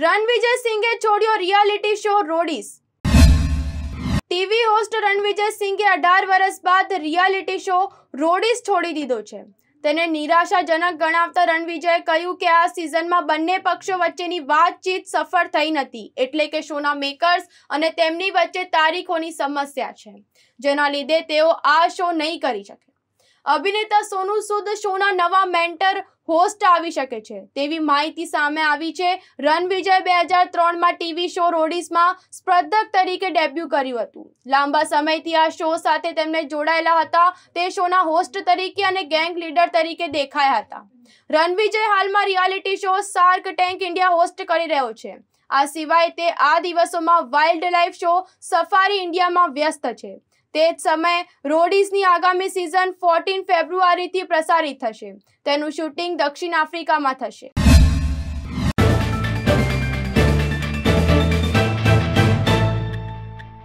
રણવિજય સિંઘે છોડ્યો reality show Roadies TV host Ranvijay સિંઘે અઢાર વર્ષ બાદ રિયાલિટી શો રોડીસ છોડી દીધો છે તેને નિરાશાજનક ગણાવતા રણવિજયે કહ્યું કે આ સિઝનમાં બંને પક્ષો વચ્ચેની વાતચીત સફળ થઈ નથી એટલે કે શોના મેકર્સ અને તેમની વચ્ચે તારીખોની સમસ્યા છે જેના લીધે તેઓ આ શો નહીં કરી શકે અભિનેતા સોનુ સુદ શોના નવા મેન્ટર હોસ્ટ આવી શકે છે તેવી માહિતી સામે આવી છે રણવિજય બે હજાર ત્રણમાં ટીવી શો રોડીસમાં સ્પર્ધક તરીકે ડેબ્યુ કર્યું હતું લાંબા સમયથી આ શો સાથે તેમને જોડાયેલા હતા તે શોના હોસ્ટ તરીકે અને ગેંગ લીડર તરીકે દેખાયા હતા રણવિજય હાલમાં reality show shark tank India host કરી રહ્યો છે આ સિવાય તે આ દિવસોમાં વાઇલ્ડ લાઇફ શો સફારી ઇન્ડિયામાં વ્યસ્ત છે તે જ સમયે રોડીઝની આગામી સિઝન ફોર્ટીન ફેબ્રુઆરીથી પ્રસારિત થશે તેનું શૂટિંગ દક્ષિણ આફ્રિકામાં થશે